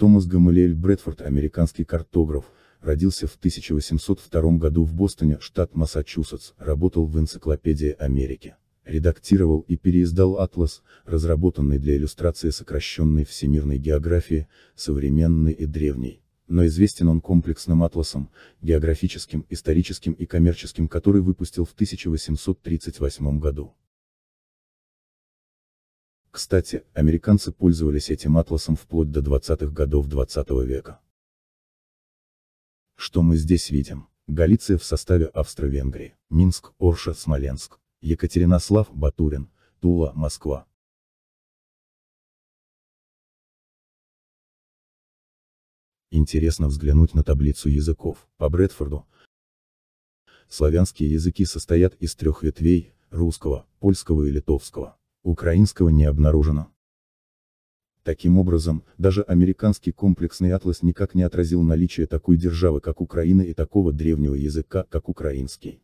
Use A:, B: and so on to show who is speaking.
A: Томас Гамалиэль Брэдфорд, американский картограф, родился в 1802 году в Бостоне, штат Массачусетс, работал в «Энциклопедии Америки». Редактировал и переиздал атлас, разработанный для иллюстрации сокращенной всемирной географии, современной и древней. Но известен он комплексным атласом, географическим, историческим и коммерческим, который выпустил в 1838 году. Кстати, американцы пользовались этим атласом вплоть до 20-х годов 20 -го века. Что мы здесь видим? Галиция в составе Австро-Венгрии, Минск, Орша, Смоленск, Екатеринослав, Батурин, Тула, Москва. Интересно взглянуть на таблицу языков. По Брэдфорду, славянские языки состоят из трех ветвей, русского, польского и литовского украинского не обнаружено. Таким образом, даже американский комплексный атлас никак не отразил наличие такой державы, как Украина и такого древнего языка, как украинский.